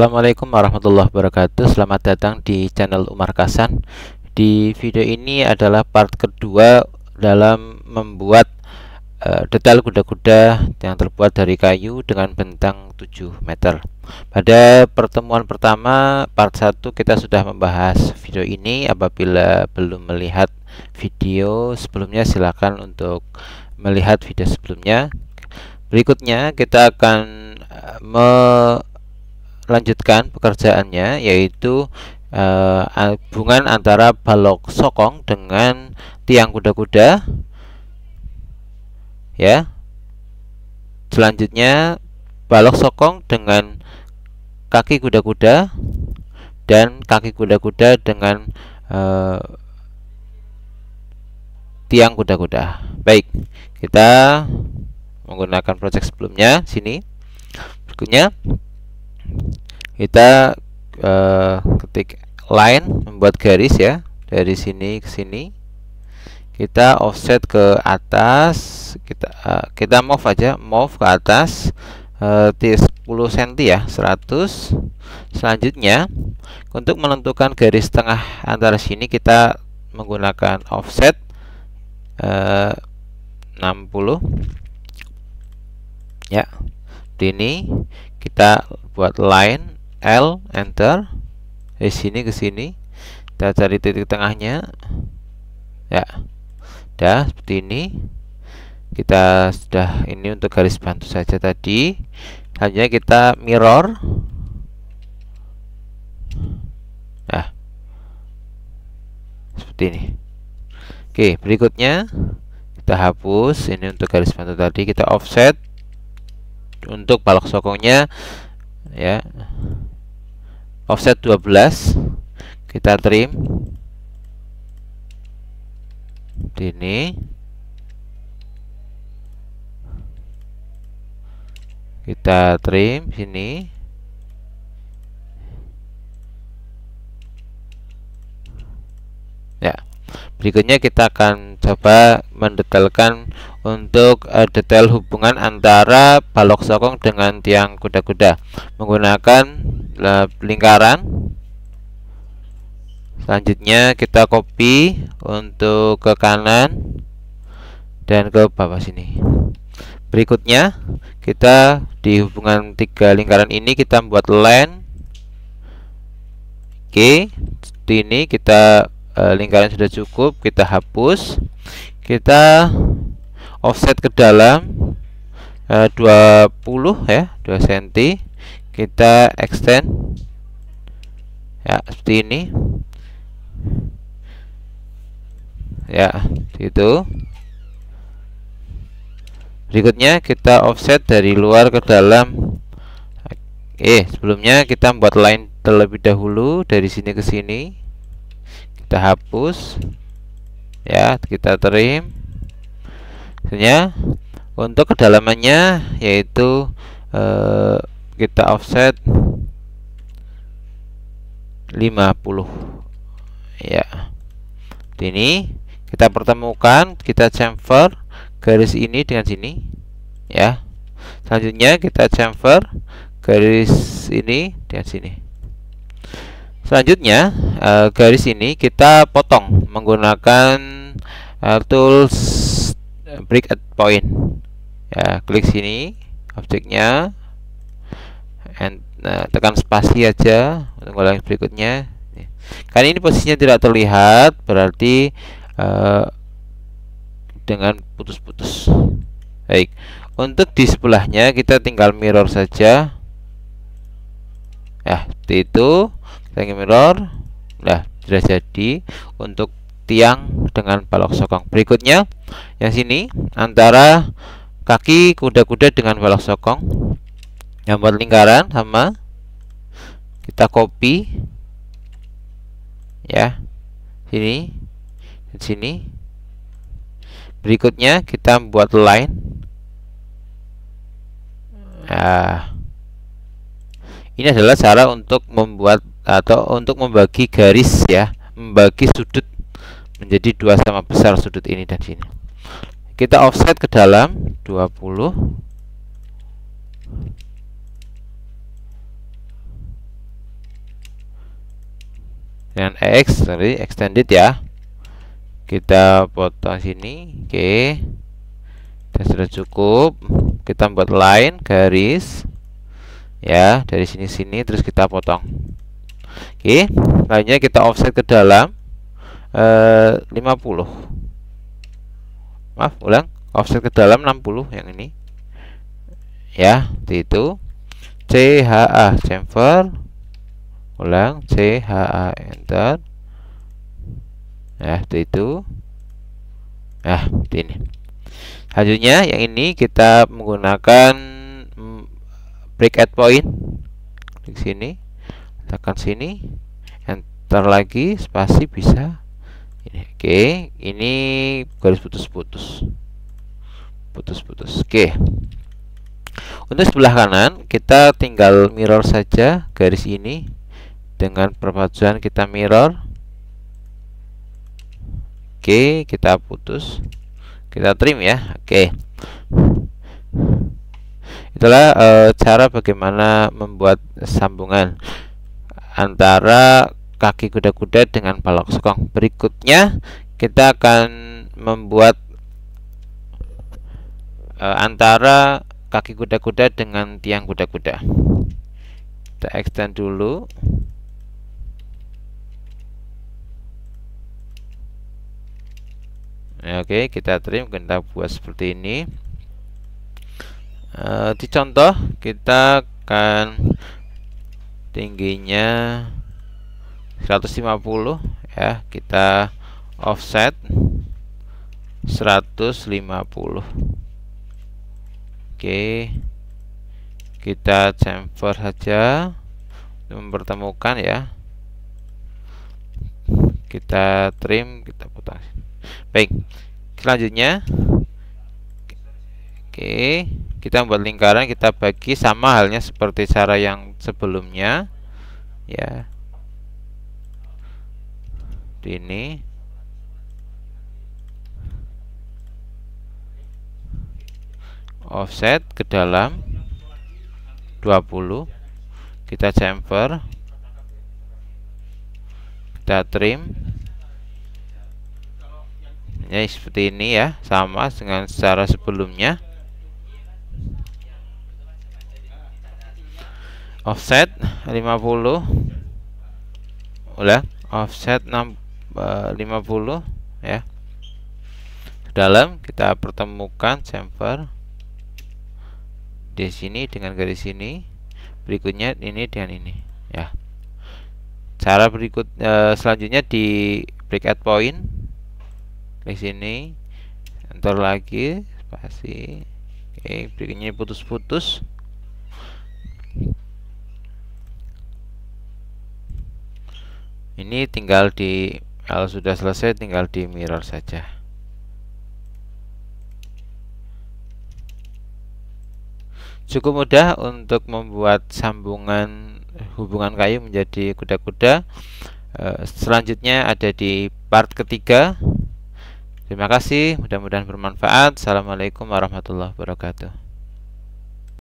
Assalamualaikum warahmatullahi wabarakatuh Selamat datang di channel Umar Kasan Di video ini adalah part kedua dalam membuat uh, detail kuda-kuda yang terbuat dari kayu dengan bentang 7 meter Pada pertemuan pertama part 1 kita sudah membahas video ini Apabila belum melihat video sebelumnya silahkan untuk melihat video sebelumnya Berikutnya kita akan uh, me lanjutkan pekerjaannya yaitu eh, hubungan antara balok sokong dengan tiang kuda-kuda ya selanjutnya balok sokong dengan kaki kuda-kuda dan kaki kuda-kuda dengan eh, tiang kuda-kuda baik kita menggunakan project sebelumnya sini berikutnya kita uh, ketik line membuat garis ya dari sini ke sini kita offset ke atas kita uh, kita move aja move ke atas uh, 10 cm ya 100 selanjutnya untuk menentukan garis tengah antara sini kita menggunakan offset eh, uh, 60 ya di ini kita buat line L enter di eh, sini ke sini kita cari titik tengahnya ya dah seperti ini kita sudah ini untuk garis bantu saja tadi hanya kita mirror ya seperti ini oke berikutnya kita hapus ini untuk garis bantu tadi kita offset untuk balok sokongnya ya offset 12 kita trim ini kita trim sini ya berikutnya kita akan coba mendetailkan untuk uh, detail hubungan antara balok sokong dengan tiang kuda-kuda menggunakan lingkaran selanjutnya kita copy untuk ke kanan dan ke bawah sini berikutnya kita di hubungan tiga lingkaran ini kita buat line oke di ini kita uh, lingkaran sudah cukup kita hapus kita offset ke dalam eh, uh, 20 ya 2 cm kita extend ya seperti ini ya itu berikutnya kita offset dari luar ke dalam eh sebelumnya kita buat line terlebih dahulu dari sini ke sini kita hapus ya kita trim sebenarnya untuk kedalamannya yaitu eh, kita offset 50 ya ini kita pertemukan kita chamfer garis ini dengan sini ya selanjutnya kita chamfer garis ini dengan sini selanjutnya eh, garis ini kita potong menggunakan eh, tools break at point ya klik sini objeknya and nah, eh, tekan spasi aja untuk yang berikutnya karena ini posisinya tidak terlihat berarti uh, dengan putus-putus baik untuk di sebelahnya kita tinggal mirror saja ya seperti itu kita mirror nah sudah jadi untuk tiang dengan balok sokong berikutnya yang sini antara kaki kuda-kuda dengan balok sokong yang buat lingkaran sama kita copy ya sini di sini berikutnya kita buat line nah, ini adalah cara untuk membuat atau untuk membagi garis ya membagi sudut menjadi dua sama besar sudut ini dan sini kita offset ke dalam 20 dengan X dari extended ya kita potong sini oke okay. sudah cukup kita buat line garis ya dari sini sini terus kita potong oke okay. lainnya kita offset ke dalam eh, 50 maaf ulang offset ke dalam 60 yang ini ya itu CHA chamfer ulang C H A enter nah itu, nah ini selanjutnya yang ini kita menggunakan mm, break at point klik sini tekan sini enter lagi spasi bisa ini oke okay. ini garis putus-putus putus-putus oke okay. untuk sebelah kanan kita tinggal mirror saja garis ini dengan perpaduan kita mirror oke kita putus kita trim ya oke itulah e, cara bagaimana membuat sambungan antara kaki kuda-kuda dengan balok sekong berikutnya kita akan membuat e, antara kaki kuda-kuda dengan tiang kuda-kuda kita extend dulu Oke, kita trim kita buat seperti ini. E, di contoh kita akan tingginya 150 ya, kita offset 150. Oke. Kita chamfer saja mempertemukan ya. Kita trim, kita potong. Baik selanjutnya oke kita membuat lingkaran kita bagi sama halnya seperti cara yang sebelumnya ya ini offset ke dalam 20 kita chamfer kita trim ya seperti ini ya sama dengan secara sebelumnya offset 50 ulang offset 6, 50 eh, ya dalam kita pertemukan chamfer di sini dengan garis ini berikutnya ini dengan ini ya cara berikut e, selanjutnya di break at point klik sini enter lagi spasi oke berikutnya putus-putus ini tinggal di kalau sudah selesai tinggal di mirror saja cukup mudah untuk membuat sambungan hubungan kayu menjadi kuda-kuda eh, selanjutnya ada di part ketiga Terima kasih, mudah-mudahan bermanfaat. Assalamualaikum warahmatullahi wabarakatuh.